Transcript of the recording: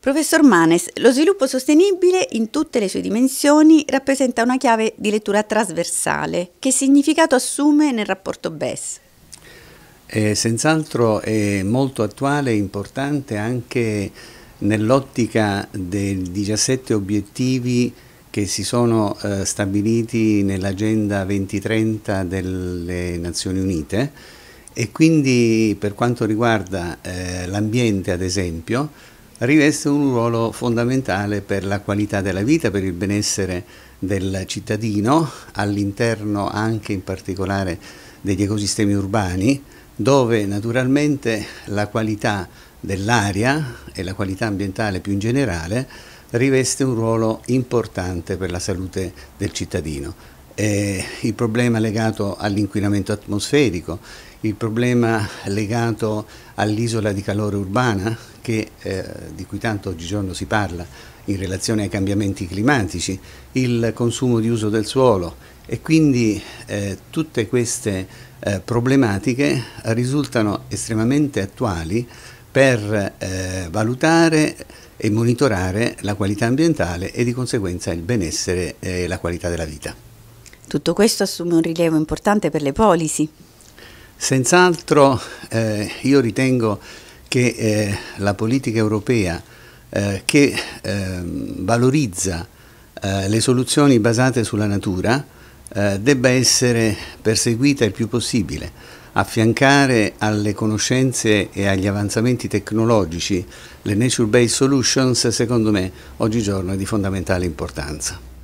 Professor Manes, lo sviluppo sostenibile in tutte le sue dimensioni rappresenta una chiave di lettura trasversale. Che significato assume nel rapporto BES? Eh, senz'altro è molto attuale e importante anche nell'ottica dei 17 obiettivi che si sono eh, stabiliti nell'agenda 2030 delle Nazioni Unite e quindi per quanto riguarda eh, l'ambiente ad esempio riveste un ruolo fondamentale per la qualità della vita, per il benessere del cittadino, all'interno anche in particolare degli ecosistemi urbani, dove naturalmente la qualità dell'aria e la qualità ambientale più in generale riveste un ruolo importante per la salute del cittadino eh, il problema legato all'inquinamento atmosferico, il problema legato all'isola di calore urbana che, eh, di cui tanto oggigiorno si parla in relazione ai cambiamenti climatici, il consumo di uso del suolo e quindi eh, tutte queste eh, problematiche risultano estremamente attuali per eh, valutare e monitorare la qualità ambientale e di conseguenza il benessere e la qualità della vita. Tutto questo assume un rilievo importante per le polisi. Senz'altro eh, io ritengo che eh, la politica europea eh, che ehm, valorizza eh, le soluzioni basate sulla natura eh, debba essere perseguita il più possibile, affiancare alle conoscenze e agli avanzamenti tecnologici le nature-based solutions secondo me oggigiorno è di fondamentale importanza.